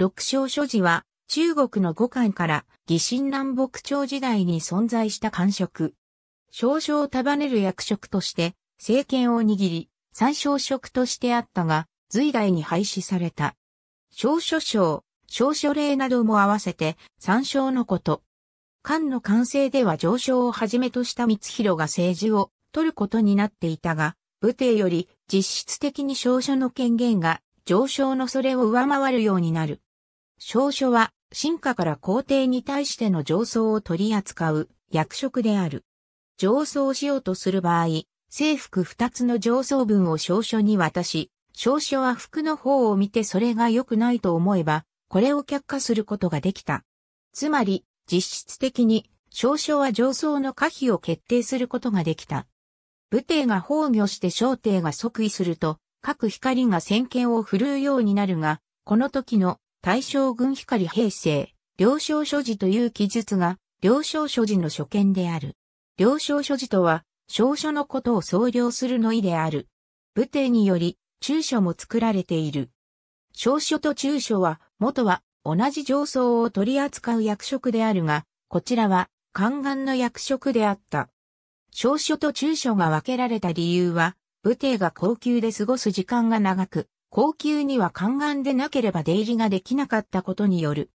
六章所持は、中国の五巻から、疑心。南北朝時代に存在した官職。少々束ねる役職として、政権を握り、参照職としてあったが、隋代に廃止された。少書省、少書令なども合わせて、三照のこと。漢の完成では上昇をはじめとした光弘が政治を取ることになっていたが、武帝より実質的に少書の権限が上昇のそれを上回るようになる。証書は、進化から皇帝に対しての上層を取り扱う役職である。上層しようとする場合、制服二つの上層文を証書に渡し、証書は服の方を見てそれが良くないと思えば、これを却下することができた。つまり、実質的に、証書は上層の可否を決定することができた。武帝が崩御して小帝が即位すると、各光が先見を振るうようになるが、この時の大正軍光平成、了承所持という記述が、了承所持の所見である。了承所持とは、証書のことを総領するの意である。武帝により、中書も作られている。証書と中書は、元は同じ上層を取り扱う役職であるが、こちらは、宦官の役職であった。証書と中書が分けられた理由は、武帝が高級で過ごす時間が長く、高級には宦官でなければ出入りができなかったことによる。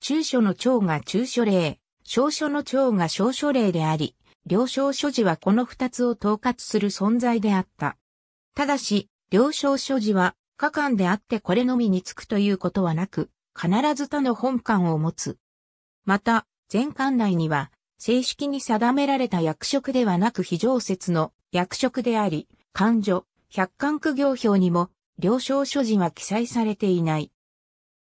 中書の長が中書令、小書の長が小書令であり、領承所持はこの二つを統括する存在であった。ただし、領承所持は、下官であってこれのみにつくということはなく、必ず他の本官を持つ。また、全館内には、正式に定められた役職ではなく非常説の役職であり、官女、百官苦行表にも了承所持は記載されていない。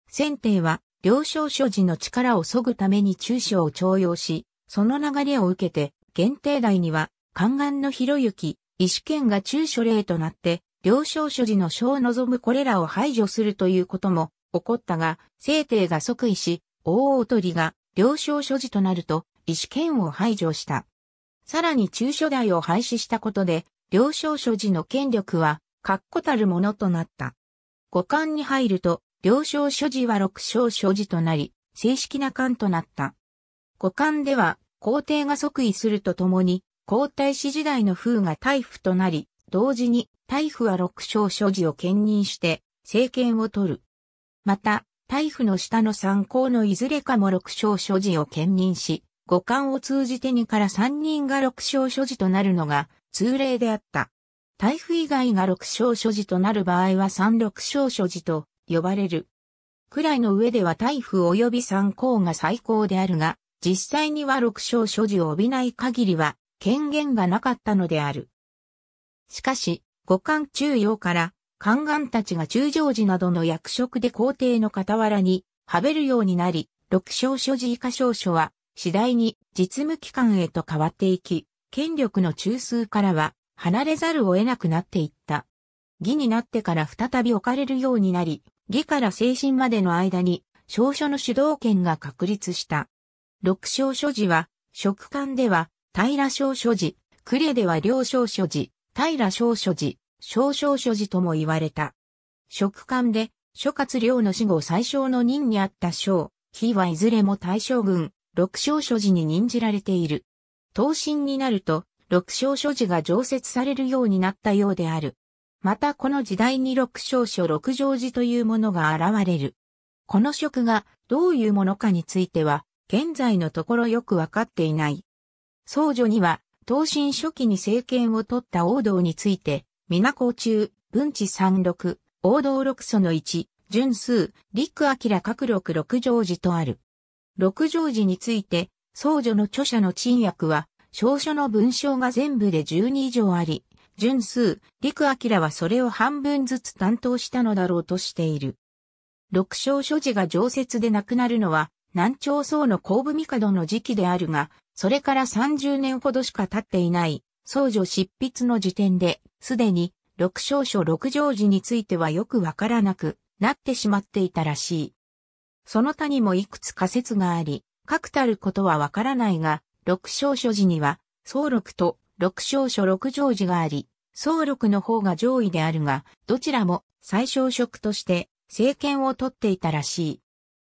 選定は、了承所持の力を削ぐために中小を徴用し、その流れを受けて、限定台には、宦官の広行、医師権が中書令となって、了承所持の書を望むこれらを排除するということも起こったが、政帝が即位し、大大鳥が了承所持となると、医師権を排除した。さらに中書代を廃止したことで、了承所持の権力は確固たるものとなった。五冠に入ると、領章所持は六章所持となり、正式な冠となった。五冠では、皇帝が即位するとともに、皇太子時代の風が大夫となり、同時に大夫は六章所持を兼任して、政権を取る。また、大夫の下の参考のいずれかも六章所持を兼任し、五冠を通じて2から3人が六章所持となるのが通例であった。台風以外が六章所持となる場合は三六章所持と呼ばれる。くらいの上では台風及び三項が最高であるが、実際には六章所持を帯びない限りは権限がなかったのである。しかし、五官中央から宦官たちが中将時などの役職で皇帝の傍らにはべるようになり、六章所持以下少書は次第に実務機関へと変わっていき、権力の中枢からは離れざるを得なくなっていった。義になってから再び置かれるようになり、義から精神までの間に、少書の主導権が確立した。六小書時は、食官では、平小書時、呉では両小書時、平小書時、小小書時とも言われた。食官で、諸葛亮の死後最小の任にあった小、非はいずれも大将軍、六小書時に任じられている。当身になると、六章所持が常設されるようになったようである。またこの時代に六章所六条寺というものが現れる。この職がどういうものかについては、現在のところよくわかっていない。僧女には、東進初期に政権を取った王道について、皆公中、文治三六、王道六祖の一、純数、陸明各六六条寺とある。六条寺について、僧侶の著者の陳訳は、証書の文章が全部で12以上あり、純数、陸明はそれを半分ずつ担当したのだろうとしている。六章所持が常設でなくなるのは、南朝宋の後部帝の時期であるが、それから30年ほどしか経っていない、僧女執筆の時点で、すでに、六章書六条時についてはよくわからなくなってしまっていたらしい。その他にもいくつ仮説があり、確たることはわからないが、六章書時には、総録と六章書六条時があり、総録の方が上位であるが、どちらも最小職として政権を取っていたらしい。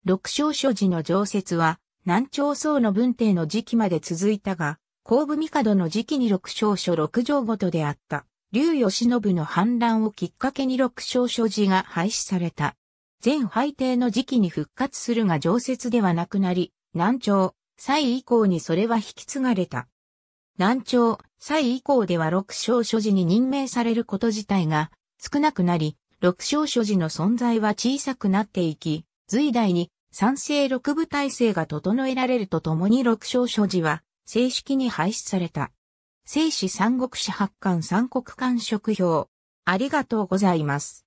六章書時の常設は、南朝宋の文帝の時期まで続いたが、後部帝の時期に六章書六条ごとであった。劉義信の反乱をきっかけに六章書字が廃止された。前廃帝の時期に復活するが常設ではなくなり、南朝、蔡以降にそれは引き継がれた。南朝、蔡以降では六将所持に任命されること自体が少なくなり、六将所持の存在は小さくなっていき、隋代に三世六部体制が整えられるとともに六将所持は正式に廃止された。聖子三国史八巻三国間職表。ありがとうございます。